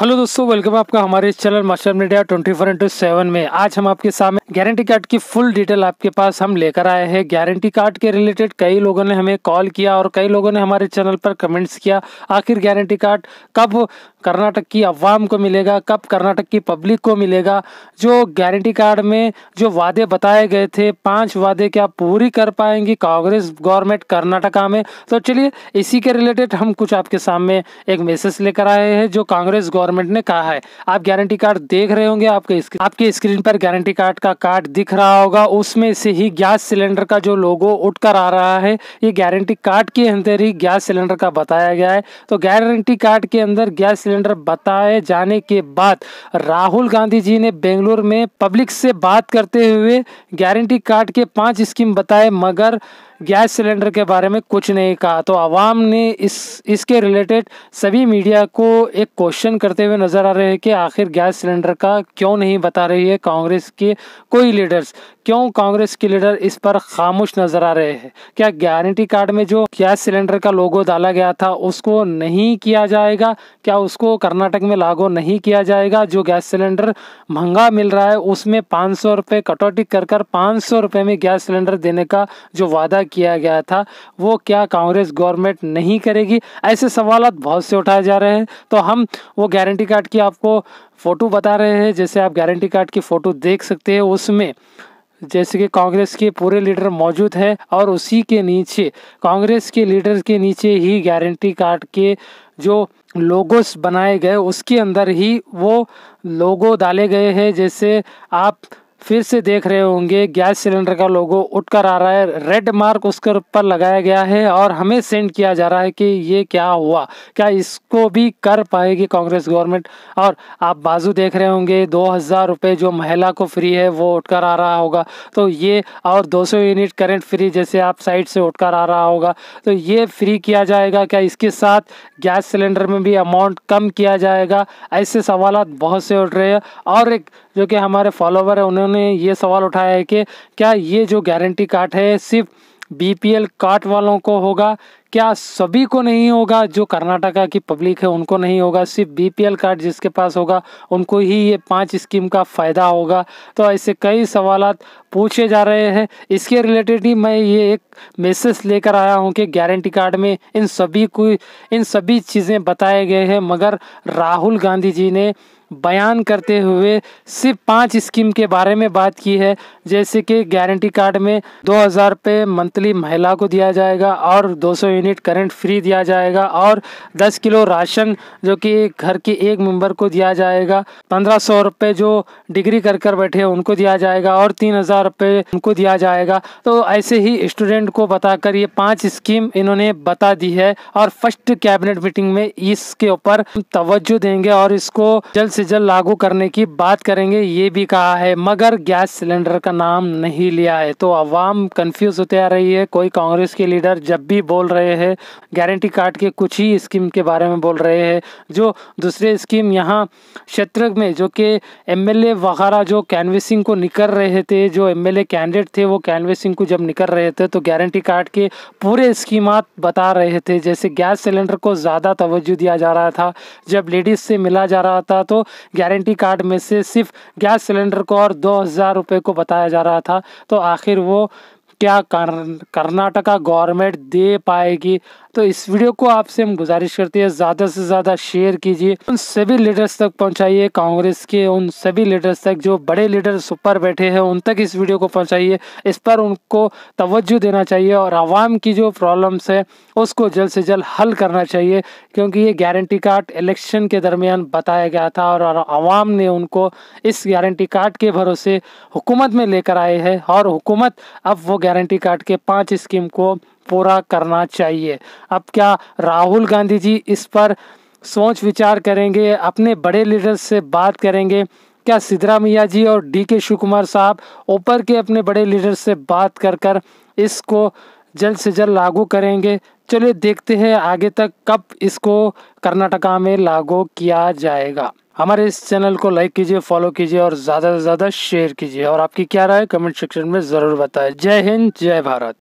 hello दोस्तों welcome आपका हमारे इस channel master media twenty four into seven में आज हम आपके सामने गारंटी कार्ड की फुल डिटेल आपके पास हम लेकर आए हैं गारंटी कार्ड के रिलेटेड कई लोगों ने हमें कॉल किया और कई लोगों ने हमारे चैनल पर कमेंट्स किया आखिर गारंटी कार्ड कब कर्नाटक की अवाम को मिलेगा कब कर्नाटक की पब्लिक को मिलेगा जो गारंटी कार्ड में जो वादे बताए गए थे पाँच वादे क्या पूरी कर पाएंगी कांग्रेस गवर्नमेंट कर्नाटका में तो चलिए इसी के रिलेटेड हम कुछ आपके सामने एक मैसेज लेकर आए हैं जो कांग्रेस गवर्नमेंट ने कहा है आप गारंटी कार्ड देख रहे होंगे आपके स्क्रीन आपके स्क्रीन पर गारंटी कार्ड का कार्ड दिख रहा होगा उसमें से ही गैस सिलेंडर का जो लोगो उठकर आ रहा है ये गारंटी कार्ड के अंदर ही गैस सिलेंडर का बताया गया है तो गारंटी कार्ड के अंदर गैस सिलेंडर बताए जाने के बाद राहुल गांधी जी ने बेंगलुरु में पब्लिक से बात करते हुए गारंटी कार्ड के पांच स्कीम बताए मगर गैस सिलेंडर के बारे में कुछ नहीं कहा तो आवाम ने इस इसके रिलेटेड सभी मीडिया को एक क्वेश्चन करते हुए नज़र आ रहे हैं कि आखिर गैस सिलेंडर का क्यों नहीं बता रही है कांग्रेस के कोई लीडर्स क्यों कांग्रेस के लीडर इस पर खामोश नजर आ रहे हैं क्या गारंटी कार्ड में जो गैस सिलेंडर का लोगो डाला गया था उसको नहीं किया जाएगा क्या उसको कर्नाटक में लागू नहीं किया जाएगा जो गैस सिलेंडर महंगा मिल रहा है उसमें पाँच सौ रुपये कटौती कर कर पाँच सौ रुपये में गैस सिलेंडर देने का जो वादा किया गया था वो क्या कांग्रेस गवर्नमेंट नहीं करेगी ऐसे सवाल बहुत से उठाए जा रहे हैं तो हम वो गारंटी कार्ड की आपको फ़ोटो बता रहे हैं जैसे आप गारंटी कार्ड की फ़ोटो देख सकते हैं उसमें जैसे कि कांग्रेस के पूरे लीडर मौजूद हैं और उसी के नीचे कांग्रेस के लीडर के नीचे ही गारंटी कार्ड के जो लोगोस बनाए गए उसके अंदर ही वो लोगो डाले गए हैं जैसे आप फिर से देख रहे होंगे गैस सिलेंडर का लोगो उठ कर आ रहा है रेड मार्क उसके ऊपर लगाया गया है और हमें सेंड किया जा रहा है कि ये क्या हुआ क्या इसको भी कर पाएगी कांग्रेस गवर्नमेंट और आप बाजू देख रहे होंगे दो हज़ार रुपये जो महिला को फ्री है वो उठ कर आ रहा होगा तो ये और दो सौ यूनिट करंट फ्री जैसे आप साइड से उठ कर आ रहा होगा तो ये फ्री किया जाएगा क्या इसके साथ गैस सिलेंडर में भी अमाउंट कम किया जाएगा ऐसे सवाल बहुत से उठ रहे हैं और एक जो कि हमारे फॉलोवर हैं उन्होंने उन्होंने ये सवाल उठाया है कि क्या ये जो गारंटी कार्ड है सिर्फ बीपीएल कार्ड वालों को होगा क्या सभी को नहीं होगा जो कर्नाटका की पब्लिक है उनको नहीं होगा सिर्फ बीपीएल कार्ड जिसके पास होगा उनको ही ये पांच स्कीम का फ़ायदा होगा तो ऐसे कई सवाल पूछे जा रहे हैं इसके रिलेटेड ही मैं ये एक मैसेज लेकर आया हूँ कि गारंटी कार्ड में इन सभी को इन सभी चीज़ें बताए गए हैं मगर राहुल गांधी जी ने बयान करते हुए सिर्फ पांच स्कीम के बारे में बात की है जैसे कि गारंटी कार्ड में दो हजार रुपये मंथली महिला को दिया जाएगा और 200 यूनिट करंट फ्री दिया जाएगा और 10 किलो राशन जो कि घर के एक मेंबर को दिया जाएगा पंद्रह सौ रुपये जो डिग्री कर कर बैठे उनको दिया जाएगा और तीन हज़ार रुपये उनको दिया जाएगा तो ऐसे ही स्टूडेंट को बताकर ये पाँच स्कीम इन्होंने बता दी है और फर्स्ट कैबिनेट मीटिंग में इसके ऊपर तवज्जो देंगे और इसको जल्द से जल्द लागू करने की बात करेंगे ये भी कहा है मगर गैस सिलेंडर का नाम नहीं लिया है तो अवाम कंफ्यूज होते आ रही है कोई कांग्रेस के लीडर जब भी बोल रहे हैं गारंटी कार्ड के कुछ ही स्कीम के बारे में बोल रहे हैं जो दूसरे स्कीम यहाँ क्षेत्र में जो कि एम वगैरह जो कैनवेसिंग को निकल रहे थे जो एम कैंडिडेट थे वो कैनवेसिंग को जब निकल रहे थे तो गारंटी कार्ड के पूरे स्कीमात बता रहे थे जैसे गैस सिलेंडर को ज़्यादा तोज्जो दिया जा रहा था जब लेडीज़ से मिला जा रहा था तो गारंटी कार्ड में से सिर्फ गैस सिलेंडर को और दो हज़ार रुपये को बताया जा रहा था तो आखिर वो क्या कर्नाटका गवर्नमेंट दे पाएगी तो इस वीडियो को आपसे हम गुजारिश करते हैं ज़्यादा से ज़्यादा शेयर कीजिए उन सभी लीडर्स तक पहुँचाइए कांग्रेस के उन सभी लीडर्स तक जो बड़े लीडर्स ऊपर बैठे हैं उन तक इस वीडियो को पहुँचाइए इस पर उनको तवज्जो देना चाहिए और आवाम की जो प्रॉब्लम्स है उसको जल्द से जल्द हल करना चाहिए क्योंकि ये गारंटी कार्ड इलेक्शन के दरमियान बताया गया था और आवाम ने उनको इस गारंटी कार्ड के भरोसे हुकूमत में लेकर आए हैं और हुकूमत अब वो गारंटी कार्ड के पाँच स्कीम को पूरा करना चाहिए अब क्या राहुल गांधी जी इस पर सोच विचार करेंगे अपने बड़े लीडर्स से बात करेंगे क्या सिद्धरामैया जी और डी के शिवकुमार साहब ऊपर के अपने बड़े लीडर से बात कर कर इसको जल्द से जल्द लागू करेंगे चलिए देखते हैं आगे तक कब इसको कर्नाटका में लागू किया जाएगा हमारे इस चैनल को लाइक कीजिए फॉलो कीजिए और ज़्यादा से ज़्यादा शेयर कीजिए और आपकी क्या राय कमेंट सेक्शन में ज़रूर बताएं जय हिंद जय भारत